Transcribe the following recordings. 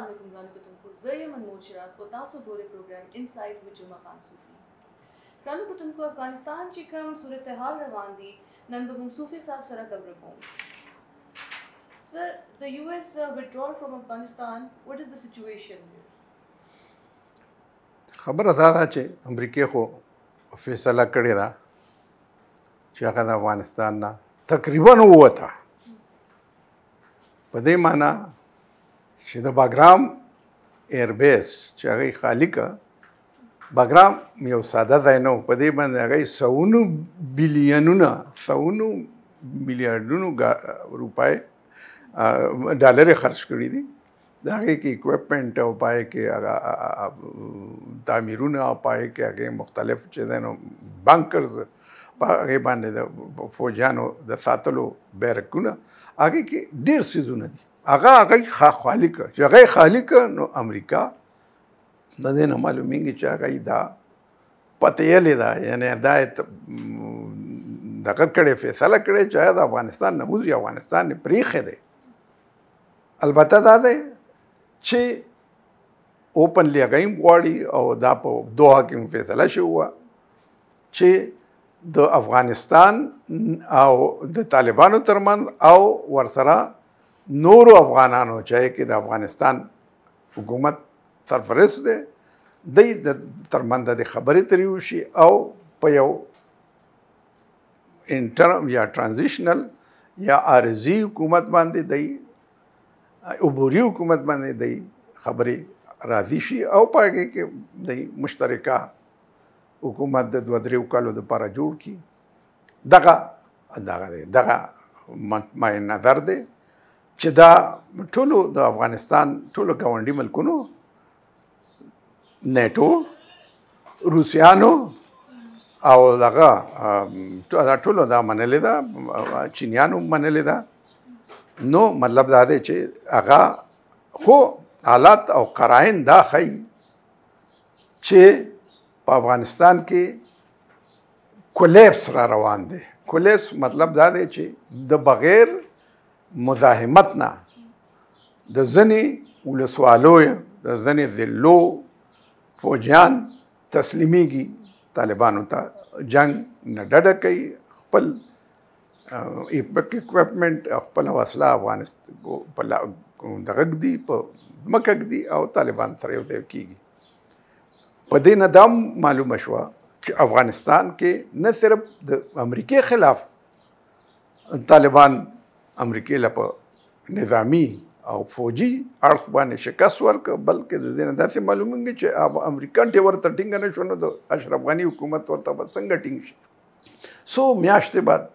السلام علیکم ګرانو کتونکو زه یم انمول شراز او تاسو ګورئ پروګرام انسایټ وچ جمعه خان صوفي ګرانو کتونکو افغانستان چې کوم صورتحال روان دي نن به موږ صوفي صاحب سره خبرې کوو Sir, the US uh, withdrawal from Afghanistan, what is the situation here? خبره دا ده چې امریکای خو فیصله کړې ده چې هغه د افغانستان نه تقریبا ووته hmm. په دې معنی چې د باګرام ایربیس چې هغه خالیکه باګرام یو ساده ځای نه په دې باندې هغه سونو بلیونونه سونو میلیارډونو روپۍ ډالر خرج کړی دي دا هغه کې اکوپمنټ او پای کې هغه تعمیرونه او پای کې هغه مختلف چې دنو بانکرز هغه باندې د فوجانو د ساتلو بیرکونه هغه کې ډیر سيزونه دي هغه هغه خالی کړ چې هغه خالی کړ نو امریکا د دې نه معلومیږي چې هغه دا پته یې لیدا یعنی دا دغه کړي فیصله کړي چې د افغانستان نه وځي افغانستان نه پریخه دی البته دا دی چې اوپنلی هغه هم غواړي او دا په دوه کې فیصله شوه چې د افغانستان او د طالبانو ترمن او ورسره نورو افغانانو چې کې د افغانستان حکومت سرپرست دی د ترمنده د خبرې ترې وشي او په یو انټرم یا ترانزیشنل یا ارزی حکومت باندې دی عبوري حکومت باندې دی خبرې راضی شي او پاګه کې د مشترکه حکومت د دوه دریو کالو لپاره جوړ کی دغه دغه دغه ما نظر دی چې دا ټولو د افغانستان ټولو ګاونډي ملکونو نیټو روسیانو او دغه ټولو دا منلې ده چینیانو منلې ده نو مطلب دا دی چې هغه خو حالات او قرائن دا ښیي چې په افغانستان کې کولیپس را روان دی کولیپس مطلب دا دی چې د بغیر مزاحمت نه د ځنې ولسوالو د ځنې ذلو فوجیان تسلیمیږي طالبانو ته جنگ نه ډډه کوي خپل اکوپمنټ خپل وسله افغانستان په دغه دی په مکه دی او طالبان سره یو ځای کیږي په دې نه دام معلومه شو چې افغانستان کې نه صرف د امریکای خلاف طالبان امریکای له په نظامی او فوجي اړخ باندې شکست ورک بلکې د دې نه داسې معلومیږي چې امریکان ته ورته ټینګ نه شونه د اشرف غنی حکومت ورته څنګه ټینګ شي سو میاشتې بعد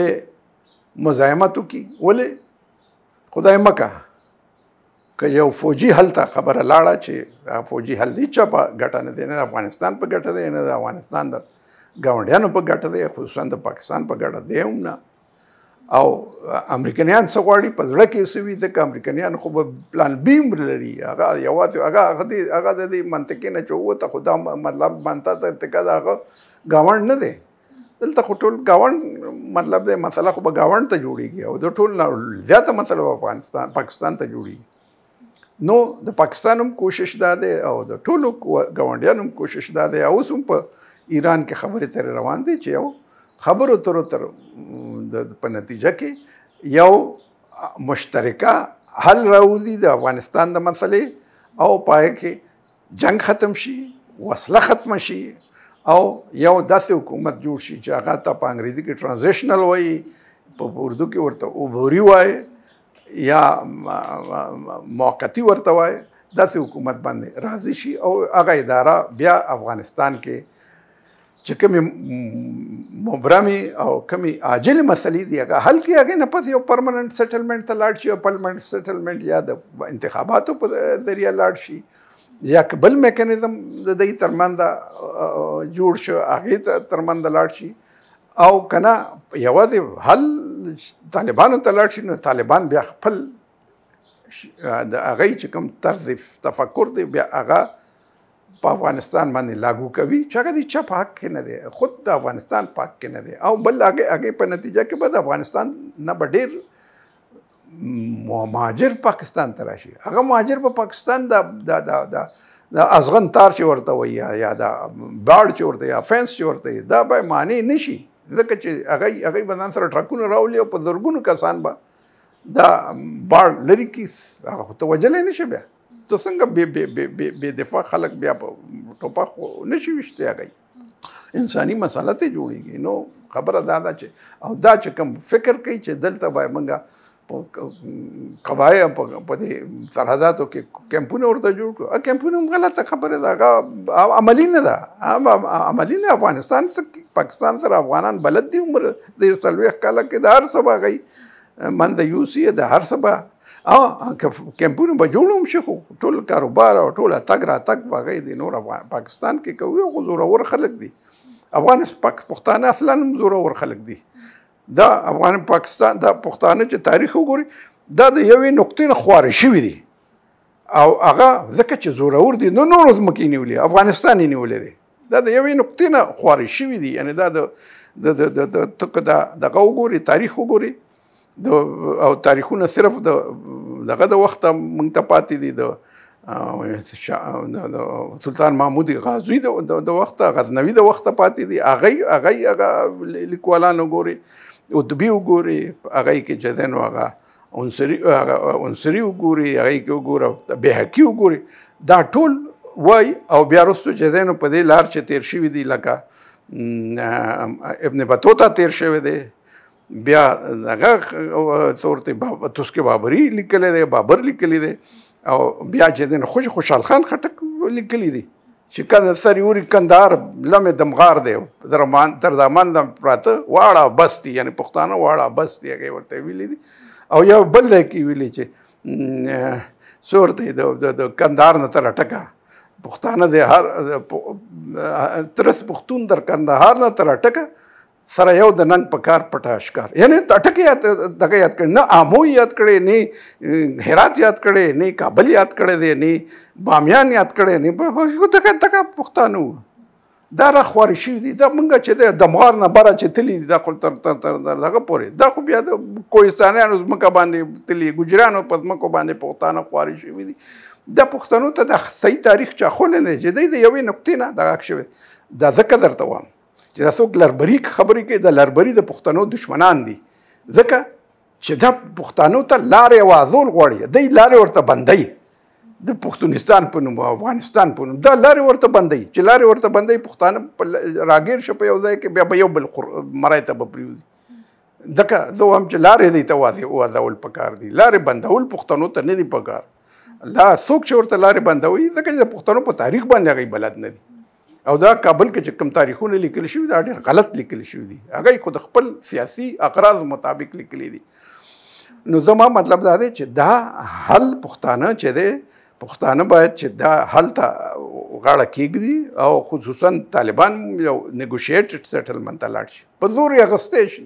د مزاحمت کی ولې خدای مکه که یو فوجي حل ته خبره لاړه چې فوجي حل دی چا په ګټه نه دی نه افغانستان په ګټه دی نه د افغانستان د ګاونډیانو په ګټه دی خصوصا د پاکستان په ګټه دی هم نه او امریکایان څه غواړي په زړه کې اوسوي ځکه امریکایان خو به پلان بي هم لري هغه یوازې هغه هغه د هغه د دې منطقې نه چې ووته خو دا مطلب منطقه ته ارتقا د هغه ګاونډ نه دی دلته خو ټول ګاونډ مطلب دی مسله خو به ګاونډ ته جوړېږي او د ټول نه زیاته مسله افغانستان پاکستان ته جوړېږي نو د پاکستان هم کوشش دا دی او د ټولو ګاونډیانو هم کوشش دا دی اوس هم په ایران کې خبرې ترې روان دي چې یو خبرو تر تر په نتیجه کې یو مشترکه حل راوځي د افغانستان د مسلې او پای کې جنگ ختم شي وسله ختم شي او یو داسې حکومت جوړ شي چې هغه ته په انګریزي کې ترانزیشنل وایي په اردو کې ورته عبوري وایي یا موقتی ورته وایي داسې حکومت باندې راضي شي او هغه اداره بیا افغانستان کې چې کوم مبرمي او کوم عاجل مسلې دی هغه حل کې هغه نه پس یو پرمننت سیټلمنت ته لاړ شي او پرمننت سیټلمنت یا د انتخاباتو په ذریعہ لاړ شي یا بل میکانیزم د دې ترمن دا جوړ شو هغه ترمن دا لاړ شي او کنه یوازې حل طالبانو ته لاړ شي نو طالبان بیا خپل د هغه چې کوم طرز تفکر دی بیا هغه په افغانستان باندې لاگو کوي چې هغه د چپ حق کې نه دی خود د افغانستان پاک کې نه دی او بل هغه هغه په نتیجه کې به د افغانستان نه ډېر مهاجر پاکستان ته راشي هغه مهاجر په پاکستان د د د د د ازغن تار چې ورته وي یا دا باډ چې ورته یا فینس چې ورته دا به معنی نشي ځکه چې هغه هغه بدن سره ټرکونه راولي او په زرګونو کسان به با دا باډ لري کې هغه توجه نه شي بیا ته څنګه به به به به دفاع خلک بیا په ټوپک نشي وشته هغه انساني مسله ته جوړیږي نو خبره دا ده چې او دا چې کوم فکر کوي چې دلته به منګه په قبای په دې سرحداتو کې کمپونه ورته جوړ کړو ا کمپونه هم غلطه خبره ده عملی نه ده عملی نه افغانستان سره پاکستان سره افغانان بلد دي عمر د سلوي کاله کې د هر سبا غي من د یو سی د هر سبا اه کمپونه به جوړ هم شي خو ټول کاروبار او ټول تګ را تګ باغې دی نور پاکستان کې کوي خو زورور خلک دي افغان پښتانه اصلا زورور خلک دي دا افغان پاکستان دا پښتانه چې تاریخ وګوري دا د یوې نقطې نه خوارې شوي دي او هغه ځکه چې زورور دي نو نور ځمکې نیولې افغانستان یې نیولې دی دا د یوې نقطې نه خوارې شوي دي یعنې دا د د د د دغه وګوري تاریخ وګوري د او تاریخونه صرف د دغه د وخت مونږ ته پاتې دي د سلطان محمود غازی د وخت غزنوی د وخت پاتې دي هغه هغه هغه لیکوالانو ګوري او دبي وګوري هغه کې جدن واغه عنصري عنصري وګوري هغه کې وګوره به حقي وګوري دا ټول وای او بیا وروسته چې دینو په دې لار چې تیر شوی دی لکه ابن بطوطه تیر شوی دی بیا هغه څورته بابا توسکه بابری لیکل دی بابر لیکل دی او بیا چې دین خوش خوشحال خان خټک لیکل دی چې کله سر یوري کندار لمه دمغار دی درمان تر دمان د پراته واړه بستی یعنی پښتانه واړه بستی هغه ورته ویل دي او یو بل کې ویل چې سورته د د کندار نه تر ټکا پښتانه د هر ترس پښتون در کندهار نه تر ټکا سره یو د ننګ په کار پټه اشکار یعنی اټک یاد دغه یاد کړي نه آمو یاد کړي نه هرات یاد کړي نه کابل یاد کړي دی نه بامیان یاد کړي نه یو دغه دغه پښتانه دا را خواري شوي دي دا مونږ چې د دمغار نه بره چې تلي دي دا خو تر تر تر دغه پورې دا خو بیا د کوهستانیانو ځمکه باندې تلي ګجرانو په ځمکو باندې پښتانه خواري شوي دي د پښتنو ته د صحیح تاریخ چا خو نه دی چې د یوې نقطې نه دغه شوی دا ځکه درته وایم چې دا څوک لربري خبرې کوي د لربري د پښتنو دشمنان دي ځکه چې دا پښتنو ته لارې وازول غواړي دی لارې ورته بندي د پښتونستان په نوم افغانستان په نوم دا لارې ورته بندي چې لارې ورته بندي پښتانه راګیر شپه یو ځای کې بیا به یو بل مرای ته به پریوزي ځکه زه هم چې لارې دی ته واضح وازول پکار دي لارې بندول پښتنو ته نه دي پکار لا څوک چې ورته لارې بندوي ځکه چې د پښتنو په تاریخ باندې هغوی بلد نه دي او دا کابل کې چې کوم تاریخونه لیکل شوی دا ډېر غلط لیکل شوی دي هغه خود خپل سیاسي اقراض مطابق لیکلي دي نو زما مطلب دا دی چې دا حل پښتانه چې دی پښتانه باید چې دا حل ته غاړه کېږدي او خصوصا طالبان یو نیګوشیټډ سیټلمنت ته لاړ شي په زور یې اغوستی شي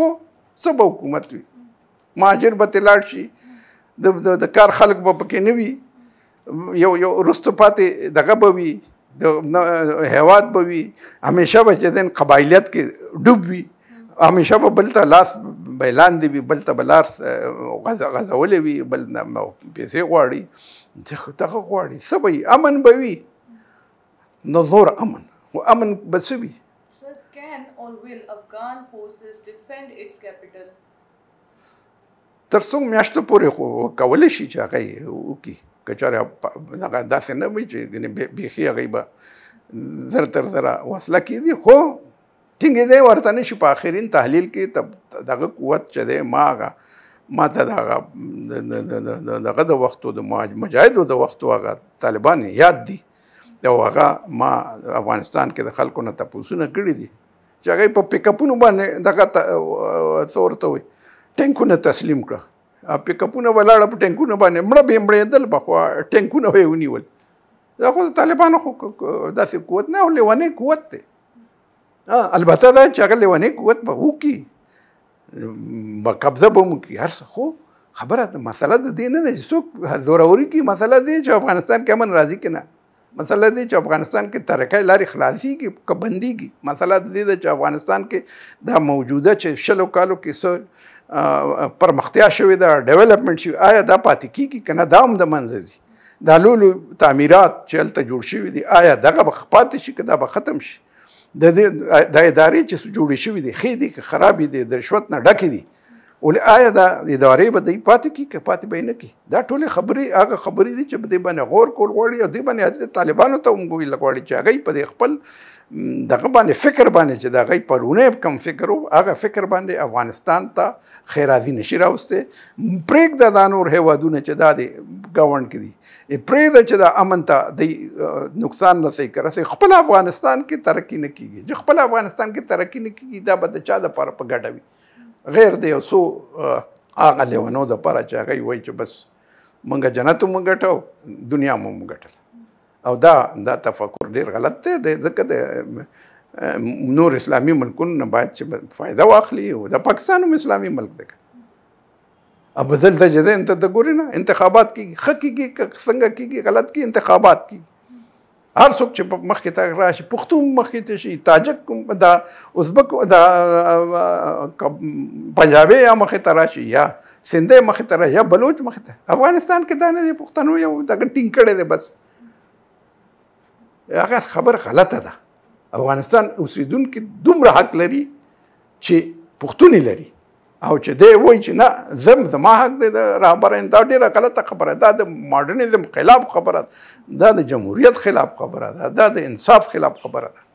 خو څه به حکومت وي مهاجر به ترې لاړ شي د کار خلک به پکې نه وي یو یو وروسته پاتې دغه به وي د هیواد به وي همیشه به چې دین قبایلیت کې ډوب وي همیشه به بل ته لاس بیلان دی وي بل ته به لار غځولې وي بل نه پیسې غواړي دغه غواړي څه به امن به وي نظور امن و امن به څه وي can or will Afghan forces defend its capital? ترڅو میاشتو پورې کولای شي چې هغه وکړي کچاره هغه داسې نه وي چې یعنې بیخي هغوی به زر تر زره وسله کېږي خو ټینګې دی ورته نه شي په آخرین تحلیل کې دغه قوت چې دی ما هغه ما ته د هغه دغه د وختو د مجاهدو د وختو هغه طالبان یاد دي او هغه ما افغانستان کې د خلکو نه تپوسونه کړي دي چې هغه په پیکاپونو باندې دغه څه ورته وي ټینکونه تسلیم کړه پیکپونه ولاړ په ټینکونه باندې مړه به مړه دل بخوا ټینکونه وي ونیول دا خو طالبانو خو داسې قوت نه او لیونی قوت دی البته دا چې هغه لیونی قوت به وکړي قبضه به هم وکړي هر څه خو خبره مسله د دې نه ده چې څوک زوروري کی مسله دی چې افغانستان کې امن راځي که نه مسله دی چې افغانستان کې ترقۍ لارې خلاصيږي که بنديږي مسله دی چې افغانستان کې دا موجوده چې شلو کالو کې څه پرمختیا شوې ده ډیولپمنټ شوی آیا دا پاتې کیږي کنه دا هم د منځ ځي دا لولو تعمیرات چې هلته جوړ شوي دي آیا دغه به پاتې شي که دا به ختم شي د دې د ادارې چې جوړې شوې دي ښې دي که خرابې دي د رشوت نه ډکې دي ولې آیا دا ادارې به دی پاتې کی که پاتې به نه کی دا ټولې خبرې هغه خبرې دي چې دې باندې غور کول غواړي او دې باندې طالبانو ته هم ویل غواړي چې هغه په دې خپل دغه باندې فکر باندې چې دا غي پرونه کم فکر وو هغه فکر باندې افغانستان ته خیرادي نشي راوسته پرېګ د دانور هوادونه چې دا دي ګاوند کړي پرې د چې دا امن ته د نقصان رسې کړي خپل افغانستان کې ترقی نه کیږي چې خپل افغانستان کې ترقی نه کیږي دا به د چا د پر په ګټوي غیر دی یو څو هغه لیونو د پاره چې هغه وایي چې بس مونږه جنت مونږ ګټو دنیا مو مونږ ګټل او دا دا تفکر ډیر غلط دی د ځکه د نور اسلامي ملکونو نه باید چې فائدہ واخلي او د پاکستان هم اسلامي ملک دی اب بدل ته جده انت د ګوري نه انتخابات کی حقیقي څنګه کیږي غلط کی انتخابات کی هر څوک چې مخکې ته راشي پښتون مخکې ته شي تاجک دا ازبک دا پنجابي یا مخکې ته راشي یا سنده مخکې ته یا بلوچ مخکې ته افغانستان کې دا نه دي پښتنو یو دا ټینګ کړي دي بس هغه خبر غلطه ده افغانستان اوسیدونکو دومره حق لري چې پښتون لري او چې دی وای چې نه زم زما حق دی د رهبرین دا ډیره غلطه خبره ده د ماډرنیزم خلاف خبره ده دا د جمهوریت خلاف خبره ده دا د انصاف خلاف خبره ده